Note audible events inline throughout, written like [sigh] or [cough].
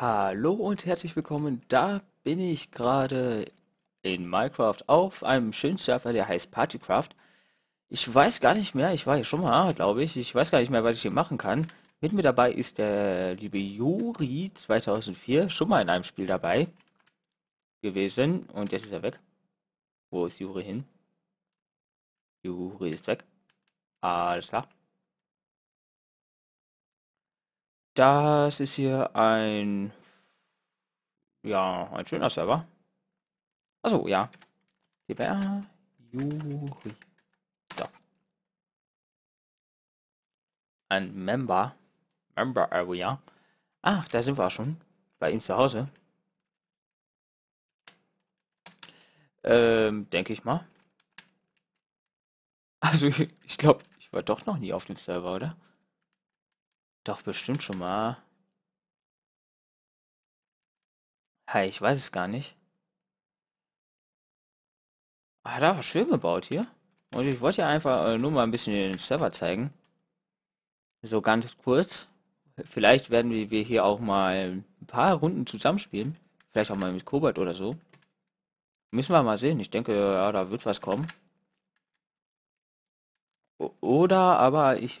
Hallo und herzlich willkommen. Da bin ich gerade in Minecraft auf einem schönen Server, der heißt Partycraft. Ich weiß gar nicht mehr, ich war hier schon mal, glaube ich. Ich weiß gar nicht mehr, was ich hier machen kann. Mit mir dabei ist der liebe Juri 2004, schon mal in einem Spiel dabei gewesen. Und jetzt ist er weg. Wo ist Juri hin? Juri ist weg. Alles klar. Das ist hier ein... Ja, ein schöner Server. Also ja. TBR, Juri. So. Ein Member. Member Area. Ah, da sind wir schon. Bei ihm zu Hause. Ähm, denke ich mal. Also, [laughs] ich glaube, ich war doch noch nie auf dem Server, oder? Doch bestimmt schon mal. Hey, ich weiß es gar nicht. Ah, hat aber schön gebaut hier. Und ich wollte ja einfach äh, nur mal ein bisschen den Server zeigen. So ganz kurz. Vielleicht werden wir hier auch mal ein paar Runden zusammenspielen. Vielleicht auch mal mit Kobalt oder so. Müssen wir mal sehen. Ich denke, ja, da wird was kommen. Oder aber ich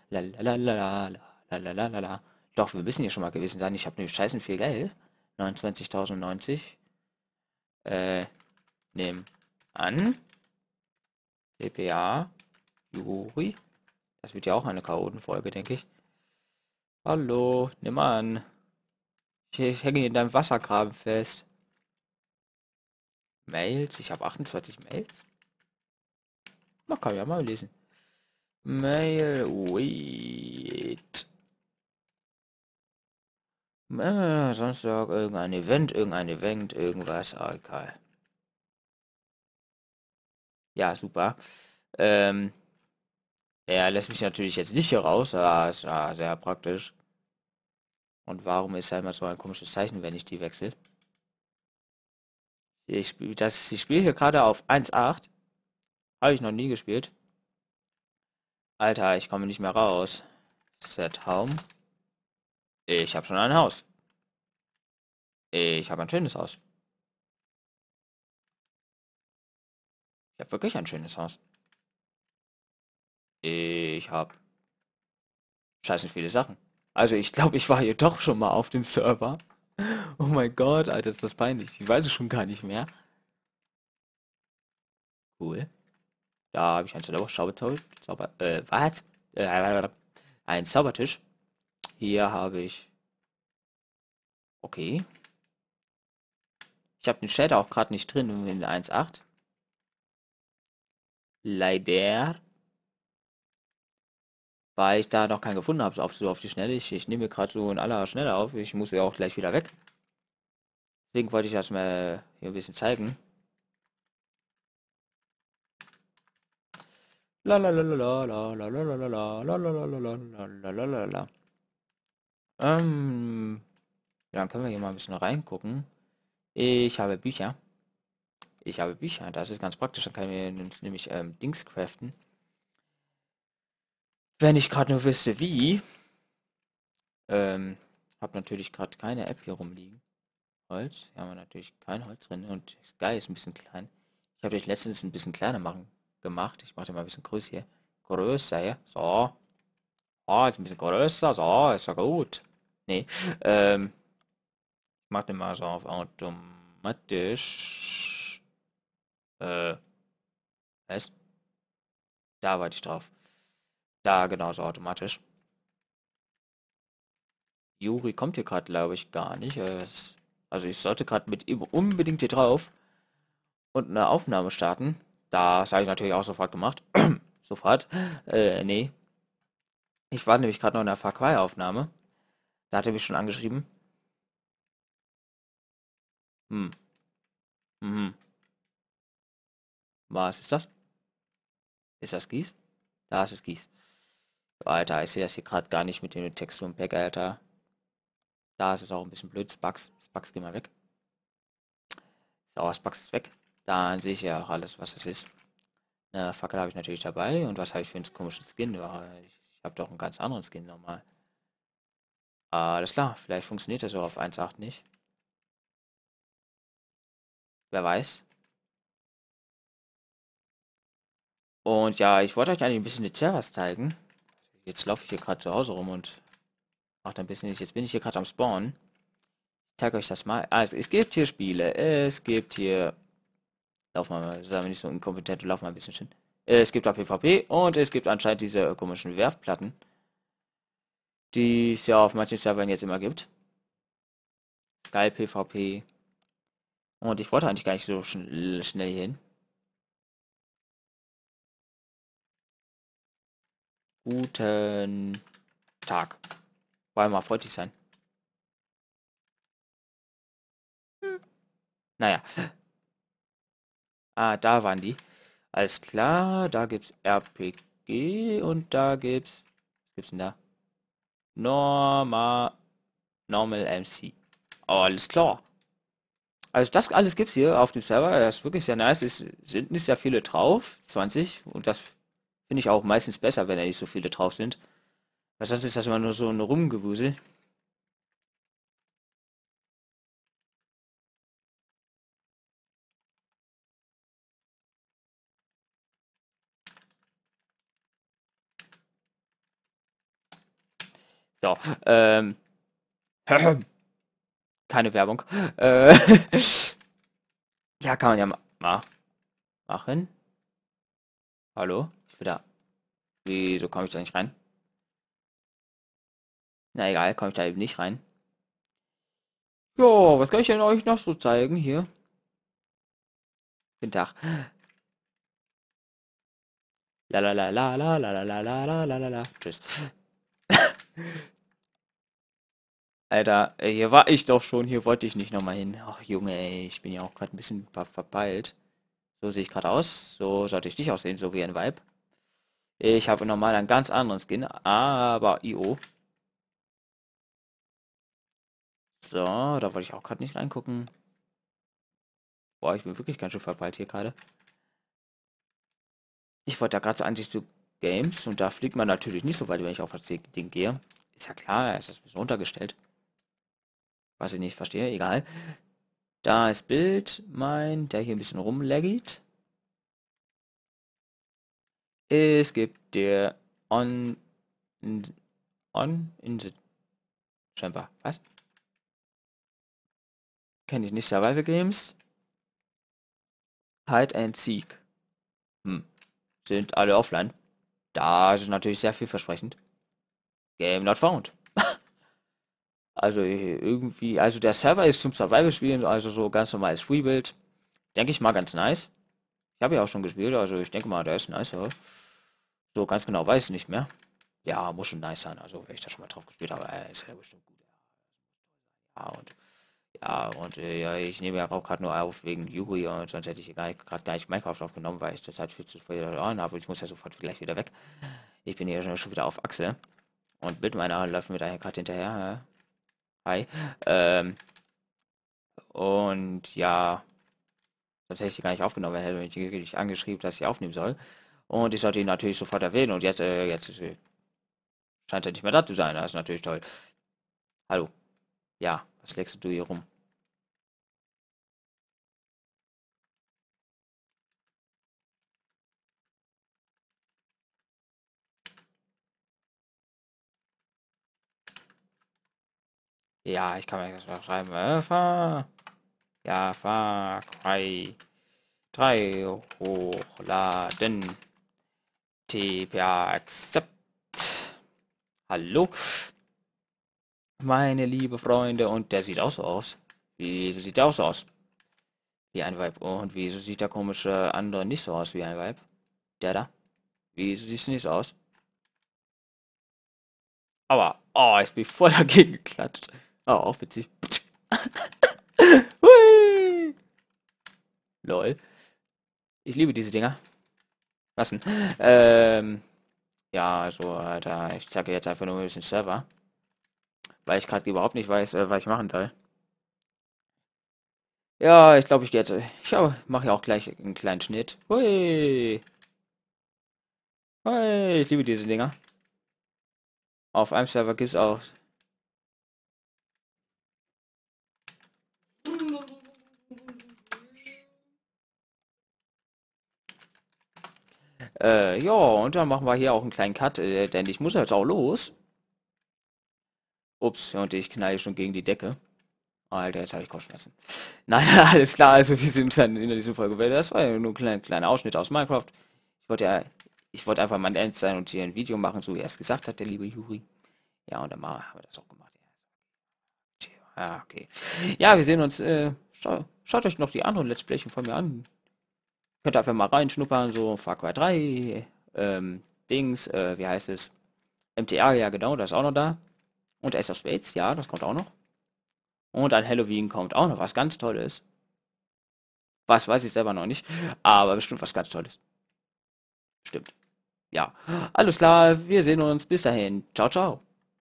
Lalalala. Doch, wir müssen hier schon mal gewesen sein. Ich habe nämlich scheißen viel Geld. 29.090. Äh, nehmen an. DPA. Juri. Das wird ja auch eine Chaotenfolge, denke ich. Hallo, nimm an. Ich hänge in deinem Wassergraben fest. Mails? Ich habe 28 Mails? Man kann ja mal lesen. Mail, wait. Äh, sonst noch irgendein Event, irgendein Event, irgendwas, ah, Ja, super. Ähm, er lässt mich natürlich jetzt nicht hier raus, aber ah, ist ja ah, sehr praktisch. Und warum ist da immer so ein komisches Zeichen, wenn ich die wechsle? Ich, spiele das, ich spiele hier gerade auf 1.8. Habe ich noch nie gespielt. Alter, ich komme nicht mehr raus. Set Home. Ich habe schon ein Haus. Ich habe ein schönes Haus. Ich habe wirklich ein schönes Haus. Ich habe scheiße viele Sachen. Also ich glaube, ich war hier doch schon mal auf dem Server. Oh mein Gott, Alter, ist das peinlich. Ich weiß es schon gar nicht mehr. Cool. Da habe ich einen Zaubertisch. Zauber, äh, was? Äh, ein Zaubertisch. Hier habe ich... Okay. Ich habe den Shader auch gerade nicht drin in 1.8. Leider. Weil ich da noch keinen gefunden habe, so auf, so auf die Schnelle. Ich, ich nehme gerade so in aller Schnelle auf. Ich muss ja auch gleich wieder weg. Deswegen wollte ich das mal hier ein bisschen zeigen. La la la la la la la la la la la la la la la Ähm, dann können wir hier mal ein bisschen reingucken. Ich habe Bücher. Ich habe Bücher, das ist ganz praktisch, dann kann ich nämlich ähm, Dings craften. Wenn ich gerade nur wüsste wie. Ähm, habe natürlich gerade keine App hier rumliegen. Holz, hier haben wir natürlich kein Holz drin und Sky ist ein bisschen klein. Ich habe euch letztens ein bisschen kleiner machen gemacht. Ich mache den mal ein bisschen größer hier. Größer hier. So. Oh, jetzt ein bisschen größer. So, ist ja gut. Nee. Ähm, ich mache den mal so auf automatisch. Äh. Was? Da wollte ich drauf. Da genauso automatisch. Juri kommt hier gerade, glaube ich, gar nicht. Äh, also ich sollte gerade mit ihm unbedingt hier drauf und eine Aufnahme starten. Das habe ich natürlich auch sofort gemacht. [clears throat] sofort. Äh, nee. Ich war nämlich gerade noch in der Far Aufnahme. Da hat er mich schon angeschrieben. Hm. Mhm. Was ist das? Ist das Gieß? Das ist Gieß. Alter, ich sehe das hier gerade gar nicht mit dem Texturen-Pack, Alter. Da ist es auch ein bisschen blöd. Spax, Spax, geh mal weg. Sauer, Spax ist weg. Dann sehe ich ja auch alles, was es ist. Eine Fackel habe ich natürlich dabei. Und was habe ich für ein komisches Skin? Ich, ich habe doch einen ganz anderen Skin normal. Alles klar, vielleicht funktioniert das auch auf 1.8 nicht. Wer weiß. Und ja, ich wollte euch eigentlich ein bisschen die Servers zeigen. Jetzt laufe ich hier gerade zu Hause rum und macht ein bisschen Jetzt bin ich hier gerade am Spawn. Ich zeige euch das mal. Also, es gibt hier Spiele. Es gibt hier Lauf mal, sei mal nicht so inkompetent und lauf mal ein bisschen schön. Äh, es gibt da PvP und es gibt anscheinend diese komischen Werfplatten, die es ja auf manchen Servern jetzt immer gibt. Sky PvP. Und ich wollte eigentlich gar nicht so schn schnell hin. Guten Tag. War mal freundlich sein. Hm. Naja. Ah, da waren die. Alles klar, da gibt's RPG und da gibt's... Was gibt's denn da? Norma... Normal MC. Oh, alles klar. Also das alles gibt's hier auf dem Server. Das ist wirklich sehr nice. Es sind nicht sehr viele drauf. 20. Und das finde ich auch meistens besser, wenn da nicht so viele drauf sind. Weil sonst ist das immer nur so ein Rumgewusel. So, ähm, keine Werbung. Äh, ja, kann man ja ma, machen. Hallo? Ich bin da. Wieso komme ich da nicht rein? Na egal, komme ich da eben nicht rein. Jo, was kann ich denn euch noch so zeigen hier? Guten Tag. La la la la la la la la la la la la. Tschüss. Alter, äh, hier war ich doch schon, hier wollte ich nicht nochmal hin. Ach Junge, ey, ich bin ja auch gerade ein bisschen verpeilt. So sehe ich gerade aus. So sollte ich nicht aussehen, so wie ein Vibe. Ich habe normal einen ganz anderen Skin, aber IO. So, da wollte ich auch gerade nicht reingucken. Boah, ich bin wirklich ganz schön verpeilt hier gerade. Ich wollte da gerade so eigentlich zu Games und da fliegt man natürlich nicht so weit, wenn ich auf das Ding gehe. Ist ja klar, er ist das bisschen runtergestellt. Was ich nicht verstehe, egal. Da ist Bild, mein, der hier ein bisschen rumlaggt. Es gibt der on in, on in the scheinbar. Was? Kenne ich nicht Survival Games. Hide and Seek. Hm. Sind alle offline. Da ist natürlich sehr vielversprechend. Game not found. Also äh, irgendwie, also der Server ist zum Survival-Spielen, also so ganz normales Freebuild. Denke ich mal ganz nice. Ich habe ja auch schon gespielt, also ich denke mal, der ist nice. Ja. So ganz genau weiß ich nicht mehr. Ja, muss schon nice sein. Also wenn ich da schon mal drauf gespielt habe, äh, ist ja bestimmt gut. Ja, und ja, und äh, ja, ich nehme ja auch gerade nur auf wegen Yuri und sonst hätte ich gerade gar, gar nicht Minecraft aufgenommen, weil ich das halt viel zu viel an habe. Ich muss ja sofort gleich wieder weg. Ich bin hier schon wieder auf Achse. Und mit meiner läuft mir daher gerade hinterher. Hi. Ähm, und ja, tatsächlich gar nicht aufgenommen, hätte mich nicht angeschrieben, dass ich aufnehmen soll. Und ich sollte ihn natürlich sofort erwähnen. Und jetzt, äh, jetzt äh, scheint er nicht mehr da zu sein. Das ist natürlich toll. Hallo. Ja, was legst du hier rum? Ja, ich kann mir das mal schreiben. Äh, fahr. Ja, Far Cry 3 hochladen. TPA Accept. Hallo. Meine liebe Freunde. Und der sieht auch so aus. Wieso sieht der auch so aus? Wie ein Weib. Und wieso sieht der komische andere nicht so aus wie ein Weib? Der da. Wieso sieht es nicht so aus? Aber, oh, ich bin voll [laughs] dagegen geklatscht. Oh, auch witzig. [laughs] Lol. Ich liebe diese Dinger. Was denn? Ähm, ja, so, also, Alter. Ich zeige jetzt einfach nur ein bisschen Server. Weil ich gerade überhaupt nicht weiß, äh, was ich machen soll. Ja, ich glaube, ich gehe jetzt. Ich mache ja auch gleich einen kleinen Schnitt. Hui. Hui, ich liebe diese Dinger. Auf einem Server gibt es auch Äh, ja, und dann machen wir hier auch einen kleinen Cut, äh, denn ich muss jetzt auch los. Ups, und ich knalle schon gegen die Decke. Alter, jetzt habe ich Kopfschmerzen. [laughs] Nein, [laughs] alles klar, also wir sind dann in dieser Folge wieder. Das war ja nur ein kleiner, kleiner Ausschnitt aus Minecraft. Ich wollte ja, ich wollte einfach mal ernst sein und hier ein Video machen, so wie er es gesagt hat, der liebe Juri. Ja, und dann haben wir das auch gemacht. Ja, okay. Ja, wir sehen uns. Äh, scha schaut euch noch die anderen Let's Playchen von mir an. Könnt einfach mal reinschnuppern, so Farquhar 3, ähm, Dings, äh, wie heißt es? MTA, ja genau, das ist auch noch da. Und Ace of Spades, ja, das kommt auch noch. Und an Halloween kommt auch noch was ganz Tolles. Was weiß ich selber noch nicht, aber bestimmt was ganz Tolles. Stimmt. Ja, alles klar, wir sehen uns. Bis dahin. Ciao, ciao.